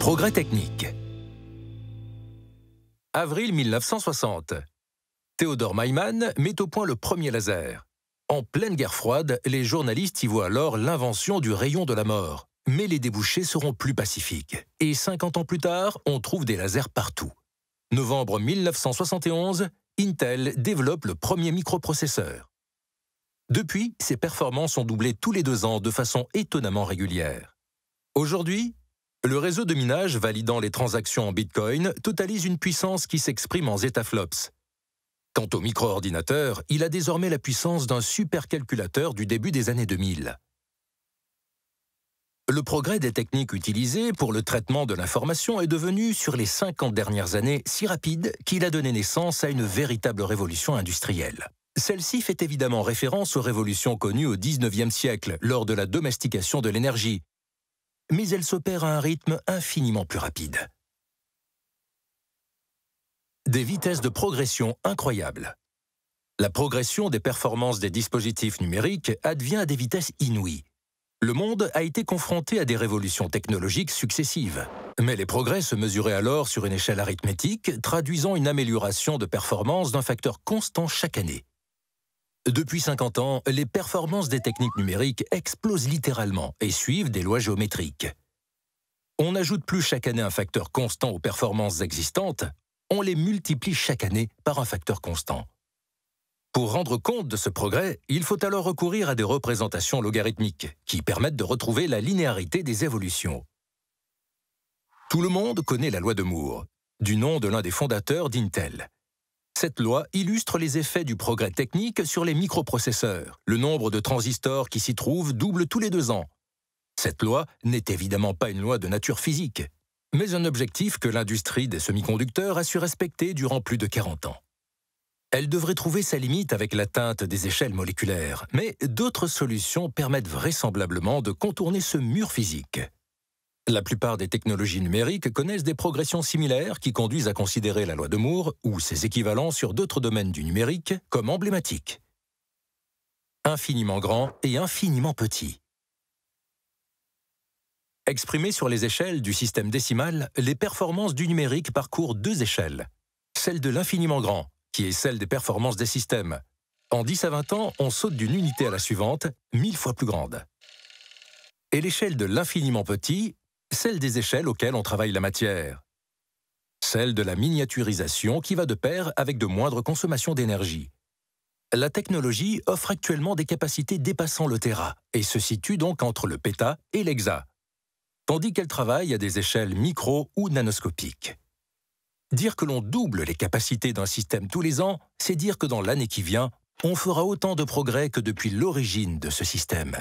Progrès technique. Avril 1960. Théodore Maiman met au point le premier laser. En pleine guerre froide, les journalistes y voient alors l'invention du rayon de la mort. Mais les débouchés seront plus pacifiques. Et 50 ans plus tard, on trouve des lasers partout. Novembre 1971, Intel développe le premier microprocesseur. Depuis, ses performances ont doublé tous les deux ans de façon étonnamment régulière. Aujourd'hui, le réseau de minage validant les transactions en Bitcoin totalise une puissance qui s'exprime en zeta-flops. Quant au micro-ordinateur, il a désormais la puissance d'un supercalculateur du début des années 2000. Le progrès des techniques utilisées pour le traitement de l'information est devenu, sur les 50 dernières années, si rapide qu'il a donné naissance à une véritable révolution industrielle. Celle-ci fait évidemment référence aux révolutions connues au 19e siècle, lors de la domestication de l'énergie, mais elle s'opère à un rythme infiniment plus rapide. Des vitesses de progression incroyables. La progression des performances des dispositifs numériques advient à des vitesses inouïes. Le monde a été confronté à des révolutions technologiques successives. Mais les progrès se mesuraient alors sur une échelle arithmétique, traduisant une amélioration de performance d'un facteur constant chaque année. Depuis 50 ans, les performances des techniques numériques explosent littéralement et suivent des lois géométriques. On n'ajoute plus chaque année un facteur constant aux performances existantes, on les multiplie chaque année par un facteur constant. Pour rendre compte de ce progrès, il faut alors recourir à des représentations logarithmiques, qui permettent de retrouver la linéarité des évolutions. Tout le monde connaît la loi de Moore, du nom de l'un des fondateurs d'Intel. Cette loi illustre les effets du progrès technique sur les microprocesseurs. Le nombre de transistors qui s'y trouvent double tous les deux ans. Cette loi n'est évidemment pas une loi de nature physique, mais un objectif que l'industrie des semi-conducteurs a su respecter durant plus de 40 ans. Elle devrait trouver sa limite avec l'atteinte des échelles moléculaires, mais d'autres solutions permettent vraisemblablement de contourner ce mur physique. La plupart des technologies numériques connaissent des progressions similaires qui conduisent à considérer la loi de Moore ou ses équivalents sur d'autres domaines du numérique comme emblématiques. Infiniment grand et infiniment petit. Exprimées sur les échelles du système décimal, les performances du numérique parcourent deux échelles. Celle de l'infiniment grand, qui est celle des performances des systèmes. En 10 à 20 ans, on saute d'une unité à la suivante, mille fois plus grande. Et l'échelle de l'infiniment petit, celle des échelles auxquelles on travaille la matière, celle de la miniaturisation qui va de pair avec de moindres consommations d'énergie. La technologie offre actuellement des capacités dépassant le Tera et se situe donc entre le péta et l'exa, tandis qu'elle travaille à des échelles micro ou nanoscopiques. Dire que l'on double les capacités d'un système tous les ans, c'est dire que dans l'année qui vient, on fera autant de progrès que depuis l'origine de ce système.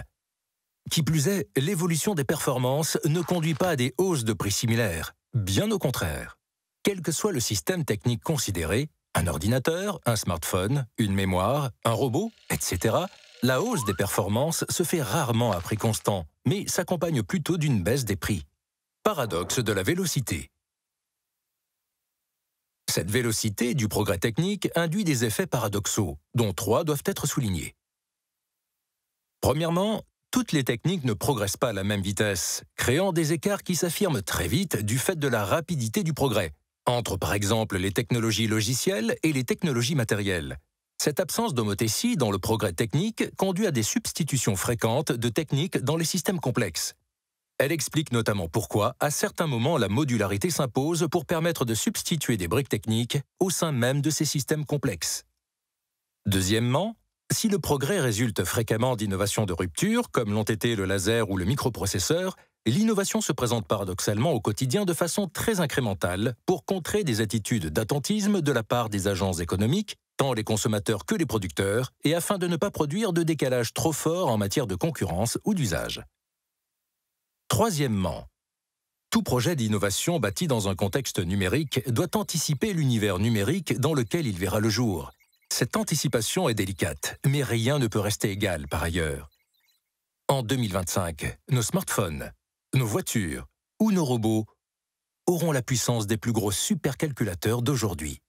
Qui plus est, l'évolution des performances ne conduit pas à des hausses de prix similaires, bien au contraire. Quel que soit le système technique considéré, un ordinateur, un smartphone, une mémoire, un robot, etc., la hausse des performances se fait rarement à prix constant, mais s'accompagne plutôt d'une baisse des prix. Paradoxe de la vélocité. Cette vélocité du progrès technique induit des effets paradoxaux, dont trois doivent être soulignés. Premièrement, toutes les techniques ne progressent pas à la même vitesse, créant des écarts qui s'affirment très vite du fait de la rapidité du progrès, entre par exemple les technologies logicielles et les technologies matérielles. Cette absence d'homothétie dans le progrès technique conduit à des substitutions fréquentes de techniques dans les systèmes complexes. Elle explique notamment pourquoi, à certains moments, la modularité s'impose pour permettre de substituer des briques techniques au sein même de ces systèmes complexes. Deuxièmement, si le progrès résulte fréquemment d'innovations de rupture, comme l'ont été le laser ou le microprocesseur, l'innovation se présente paradoxalement au quotidien de façon très incrémentale pour contrer des attitudes d'attentisme de la part des agents économiques, tant les consommateurs que les producteurs, et afin de ne pas produire de décalage trop fort en matière de concurrence ou d'usage. Troisièmement, tout projet d'innovation bâti dans un contexte numérique doit anticiper l'univers numérique dans lequel il verra le jour cette anticipation est délicate, mais rien ne peut rester égal par ailleurs. En 2025, nos smartphones, nos voitures ou nos robots auront la puissance des plus gros supercalculateurs d'aujourd'hui.